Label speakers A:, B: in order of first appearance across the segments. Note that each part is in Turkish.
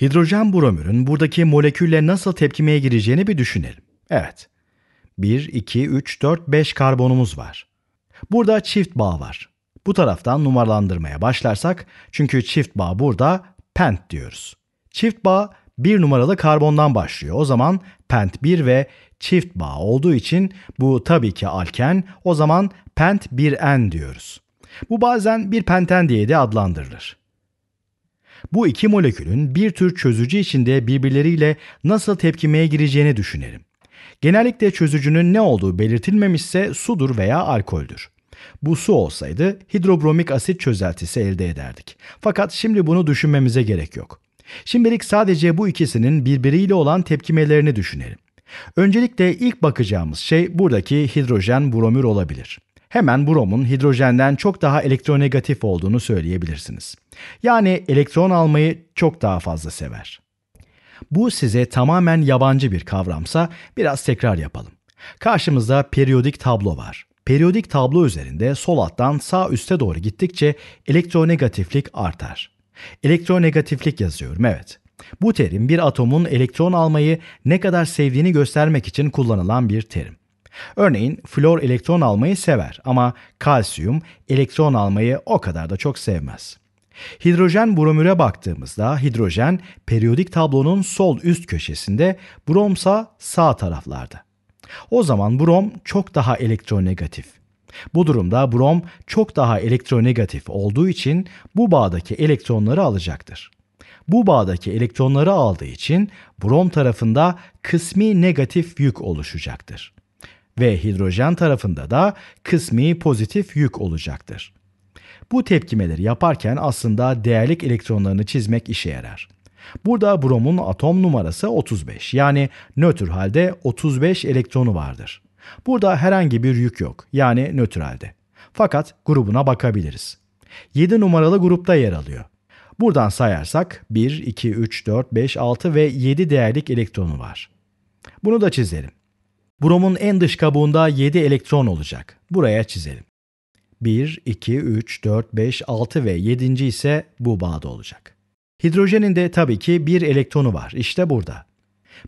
A: Hidrojen bromürün buradaki molekülle nasıl tepkimeye gireceğini bir düşünelim. Evet. 1, 2, 3, 4, 5 karbonumuz var. Burada çift bağ var. Bu taraftan numaralandırmaya başlarsak, çünkü çift bağ burada pent diyoruz. Çift bağ bir numaralı karbondan başlıyor. O zaman pent 1 ve çift bağ olduğu için bu tabii ki alken. O zaman pent 1n diyoruz. Bu bazen bir penten diye de adlandırılır. Bu iki molekülün bir tür çözücü içinde birbirleriyle nasıl tepkimeye gireceğini düşünelim. Genellikle çözücünün ne olduğu belirtilmemişse sudur veya alkoldür. Bu su olsaydı hidrobromik asit çözeltisi elde ederdik. Fakat şimdi bunu düşünmemize gerek yok. Şimdilik sadece bu ikisinin birbiriyle olan tepkimelerini düşünelim. Öncelikle ilk bakacağımız şey buradaki hidrojen bromür olabilir hemen bromun hidrojenden çok daha elektronegatif olduğunu söyleyebilirsiniz. Yani elektron almayı çok daha fazla sever. Bu size tamamen yabancı bir kavramsa biraz tekrar yapalım. Karşımızda periyodik tablo var. Periyodik tablo üzerinde sol alttan sağ üste doğru gittikçe elektronegatiflik artar. Elektronegatiflik yazıyorum evet. Bu terim bir atomun elektron almayı ne kadar sevdiğini göstermek için kullanılan bir terim. Örneğin flor elektron almayı sever ama kalsiyum elektron almayı o kadar da çok sevmez. Hidrojen bromüre baktığımızda hidrojen periyodik tablonun sol üst köşesinde, bromsa sağ taraflarda. O zaman brom çok daha elektronegatif. Bu durumda brom çok daha elektronegatif olduğu için bu bağdaki elektronları alacaktır. Bu bağdaki elektronları aldığı için brom tarafında kısmi negatif yük oluşacaktır ve hidrojen tarafında da kısmi pozitif yük olacaktır. Bu tepkimeleri yaparken aslında değerlik elektronlarını çizmek işe yarar. Burada bromun atom numarası 35 yani nötr halde 35 elektronu vardır. Burada herhangi bir yük yok yani nötr halde. Fakat grubuna bakabiliriz. 7 numaralı grupta yer alıyor. Buradan sayarsak 1, 2, 3, 4, 5, 6 ve 7 değerlik elektronu var. Bunu da çizelim. Bromun en dış kabuğunda 7 elektron olacak. Buraya çizelim. 1, 2, 3, 4, 5, 6 ve 7. ise bu bağda olacak. Hidrojenin de tabii ki bir elektronu var. İşte burada.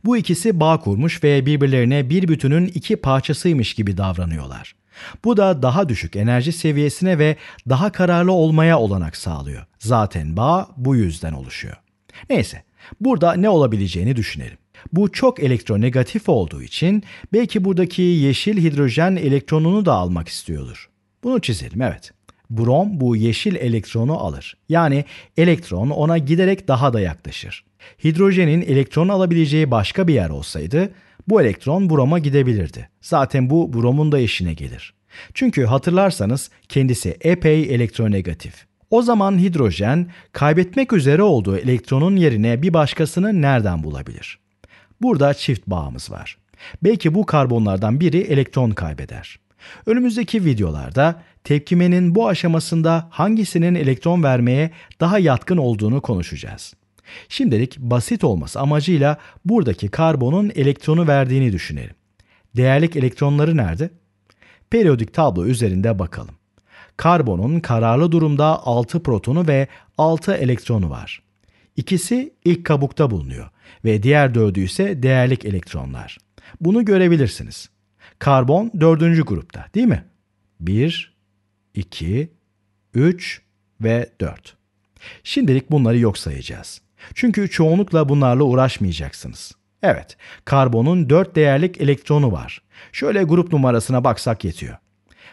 A: Bu ikisi bağ kurmuş ve birbirlerine bir bütünün iki parçasıymış gibi davranıyorlar. Bu da daha düşük enerji seviyesine ve daha kararlı olmaya olanak sağlıyor. Zaten bağ bu yüzden oluşuyor. Neyse, burada ne olabileceğini düşünelim. Bu çok elektronegatif olduğu için belki buradaki yeşil hidrojen elektronunu da almak istiyordur. Bunu çizelim evet. Brom bu yeşil elektronu alır. Yani elektron ona giderek daha da yaklaşır. Hidrojenin elektron alabileceği başka bir yer olsaydı bu elektron broma gidebilirdi. Zaten bu bromun da işine gelir. Çünkü hatırlarsanız kendisi epey elektronegatif. O zaman hidrojen kaybetmek üzere olduğu elektronun yerine bir başkasını nereden bulabilir? Burada çift bağımız var. Belki bu karbonlardan biri elektron kaybeder. Önümüzdeki videolarda tepkimenin bu aşamasında hangisinin elektron vermeye daha yatkın olduğunu konuşacağız. Şimdilik basit olması amacıyla buradaki karbonun elektronu verdiğini düşünelim. Değerlik elektronları nerede? Periyodik tablo üzerinde bakalım. Karbonun kararlı durumda 6 protonu ve 6 elektronu var. İkisi ilk kabukta bulunuyor ve diğer dördü ise değerlik elektronlar. Bunu görebilirsiniz. Karbon dördüncü grupta değil mi? 1, 2, 3 ve 4. Şimdilik bunları yok sayacağız. Çünkü çoğunlukla bunlarla uğraşmayacaksınız. Evet, karbonun 4 değerlik elektronu var. Şöyle grup numarasına baksak yetiyor.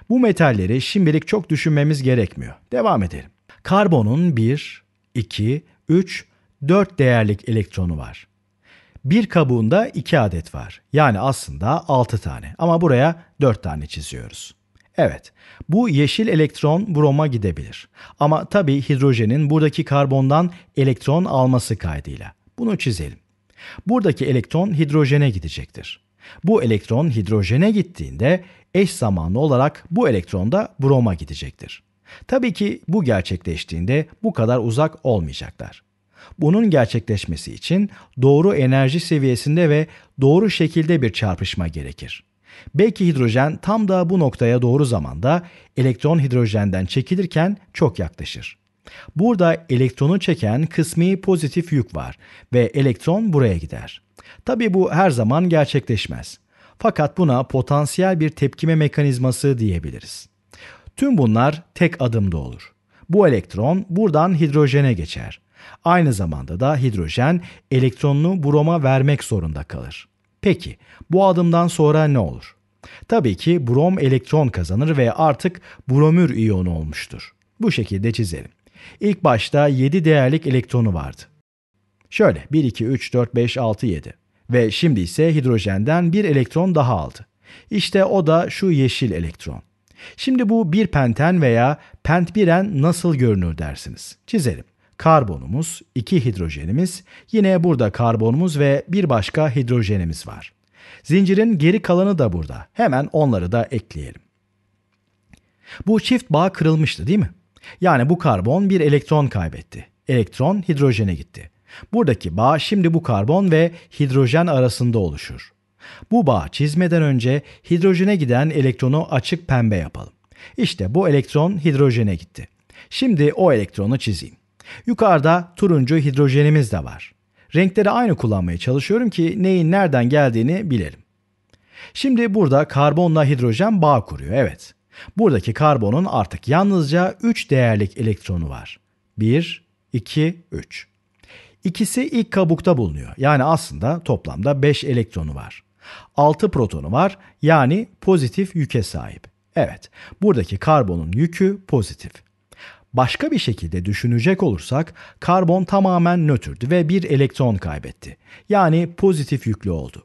A: Bu metalleri şimdilik çok düşünmemiz gerekmiyor. Devam edelim. Karbonun 1, 2, 3 4 değerlik elektronu var. Bir kabuğunda 2 adet var. Yani aslında 6 tane ama buraya 4 tane çiziyoruz. Evet, bu yeşil elektron broma gidebilir. Ama tabii hidrojenin buradaki karbondan elektron alması kaydıyla. Bunu çizelim. Buradaki elektron hidrojene gidecektir. Bu elektron hidrojene gittiğinde eş zamanlı olarak bu elektron da broma gidecektir. Tabii ki bu gerçekleştiğinde bu kadar uzak olmayacaklar. Bunun gerçekleşmesi için doğru enerji seviyesinde ve doğru şekilde bir çarpışma gerekir. Belki hidrojen tam da bu noktaya doğru zamanda elektron hidrojenden çekilirken çok yaklaşır. Burada elektronu çeken kısmi pozitif yük var ve elektron buraya gider. Tabi bu her zaman gerçekleşmez. Fakat buna potansiyel bir tepkime mekanizması diyebiliriz. Tüm bunlar tek adımda olur. Bu elektron buradan hidrojene geçer. Aynı zamanda da hidrojen elektronunu broma vermek zorunda kalır. Peki bu adımdan sonra ne olur? Tabii ki brom elektron kazanır ve artık bromür iyonu olmuştur. Bu şekilde çizelim. İlk başta 7 değerlik elektronu vardı. Şöyle 1, 2, 3, 4, 5, 6, 7. Ve şimdi ise hidrojenden bir elektron daha aldı. İşte o da şu yeşil elektron. Şimdi bu bir penten veya pentbiren nasıl görünür dersiniz. Çizelim karbonumuz, iki hidrojenimiz, yine burada karbonumuz ve bir başka hidrojenimiz var. Zincirin geri kalanı da burada. Hemen onları da ekleyelim. Bu çift bağ kırılmıştı değil mi? Yani bu karbon bir elektron kaybetti. Elektron hidrojene gitti. Buradaki bağ şimdi bu karbon ve hidrojen arasında oluşur. Bu bağ çizmeden önce hidrojene giden elektronu açık pembe yapalım. İşte bu elektron hidrojene gitti. Şimdi o elektronu çizeyim. Yukarıda turuncu hidrojenimiz de var. Renkleri aynı kullanmaya çalışıyorum ki neyin nereden geldiğini bilelim. Şimdi burada karbonla hidrojen bağ kuruyor evet. Buradaki karbonun artık yalnızca 3 değerlik elektronu var. 1, 2, 3. İkisi ilk kabukta bulunuyor. Yani aslında toplamda 5 elektronu var. 6 protonu var yani pozitif yüke sahip. Evet buradaki karbonun yükü pozitif. Başka bir şekilde düşünecek olursak karbon tamamen nötrdü ve bir elektron kaybetti. Yani pozitif yüklü oldu.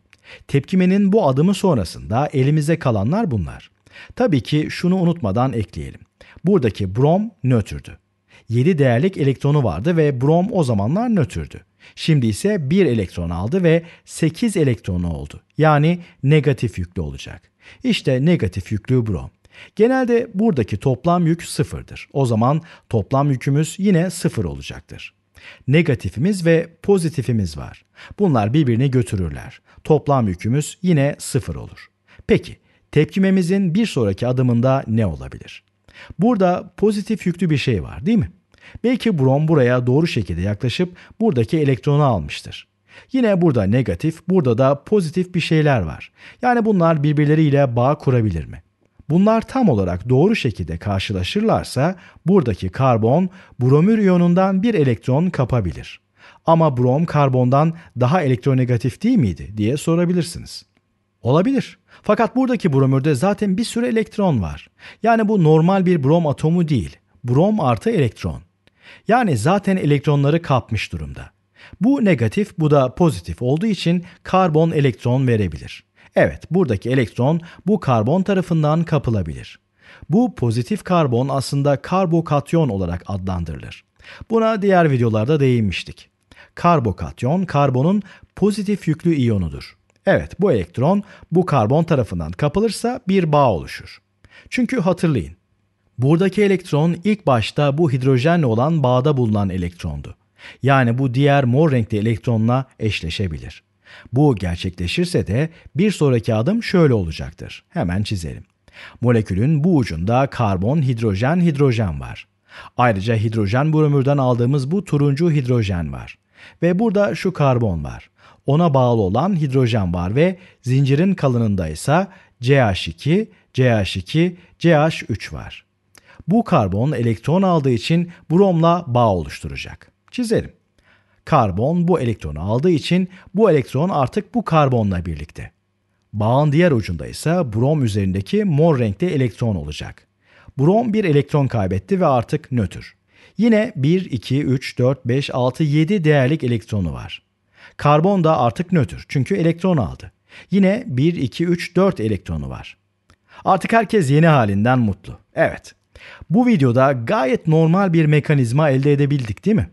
A: Tepkimenin bu adımı sonrasında elimize kalanlar bunlar. Tabii ki şunu unutmadan ekleyelim. Buradaki brom nötrdü. 7 değerlik elektronu vardı ve brom o zamanlar nötrdü. Şimdi ise 1 elektron aldı ve 8 elektronu oldu. Yani negatif yüklü olacak. İşte negatif yüklü brom. Genelde buradaki toplam yük sıfırdır. O zaman toplam yükümüz yine sıfır olacaktır. Negatifimiz ve pozitifimiz var. Bunlar birbirini götürürler. Toplam yükümüz yine sıfır olur. Peki tepkimemizin bir sonraki adımında ne olabilir? Burada pozitif yüklü bir şey var değil mi? Belki brom buraya doğru şekilde yaklaşıp buradaki elektronu almıştır. Yine burada negatif, burada da pozitif bir şeyler var. Yani bunlar birbirleriyle bağ kurabilir mi? Bunlar tam olarak doğru şekilde karşılaşırlarsa buradaki karbon bromür iyonundan bir elektron kapabilir. Ama brom karbondan daha elektronegatif değil miydi diye sorabilirsiniz. Olabilir. Fakat buradaki bromürde zaten bir sürü elektron var. Yani bu normal bir brom atomu değil. Brom artı elektron. Yani zaten elektronları kapmış durumda. Bu negatif, bu da pozitif olduğu için karbon elektron verebilir. Evet, buradaki elektron bu karbon tarafından kapılabilir. Bu pozitif karbon aslında karbokatyon olarak adlandırılır. Buna diğer videolarda değinmiştik. Karbokatyon, karbonun pozitif yüklü iyonudur. Evet, bu elektron bu karbon tarafından kapılırsa bir bağ oluşur. Çünkü hatırlayın, buradaki elektron ilk başta bu hidrojenle olan bağda bulunan elektrondu. Yani bu diğer mor renkli elektronla eşleşebilir. Bu gerçekleşirse de bir sonraki adım şöyle olacaktır. Hemen çizelim. Molekülün bu ucunda karbon, hidrojen, hidrojen var. Ayrıca hidrojen bromürden aldığımız bu turuncu hidrojen var. Ve burada şu karbon var. Ona bağlı olan hidrojen var ve zincirin kalınında ise CH2, CH2, CH3 var. Bu karbon elektron aldığı için bromla bağ oluşturacak. Çizelim. Karbon bu elektronu aldığı için bu elektron artık bu karbonla birlikte. Bağın diğer ucunda ise brom üzerindeki mor renkli elektron olacak. Brom bir elektron kaybetti ve artık nötr. Yine 1, 2, 3, 4, 5, 6, 7 değerlik elektronu var. Karbon da artık nötr çünkü elektron aldı. Yine 1, 2, 3, 4 elektronu var. Artık herkes yeni halinden mutlu. Evet. Bu videoda gayet normal bir mekanizma elde edebildik değil mi?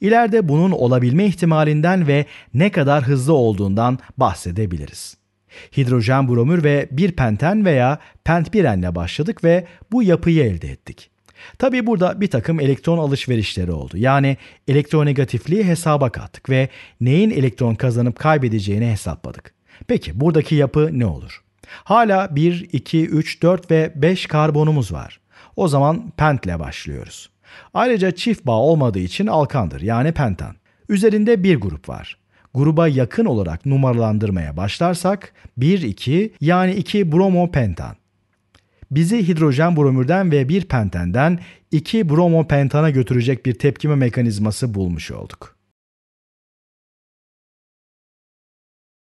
A: İleride bunun olabilme ihtimalinden ve ne kadar hızlı olduğundan bahsedebiliriz. Hidrojen bromür ve bir penten veya pentbirenle başladık ve bu yapıyı elde ettik. Tabi burada bir takım elektron alışverişleri oldu. Yani elektronegatifliği hesaba kattık ve neyin elektron kazanıp kaybedeceğini hesapladık. Peki buradaki yapı ne olur? Hala 1, 2, 3, 4 ve 5 karbonumuz var. O zaman pentle başlıyoruz. Ayrıca çift bağ olmadığı için alkandır yani pentan. Üzerinde bir grup var. Gruba yakın olarak numaralandırmaya başlarsak 1-2 yani 2 bromo pentan. Bizi hidrojen bromürden ve bir pentenden 2 bromo pentana götürecek bir tepkime mekanizması bulmuş olduk.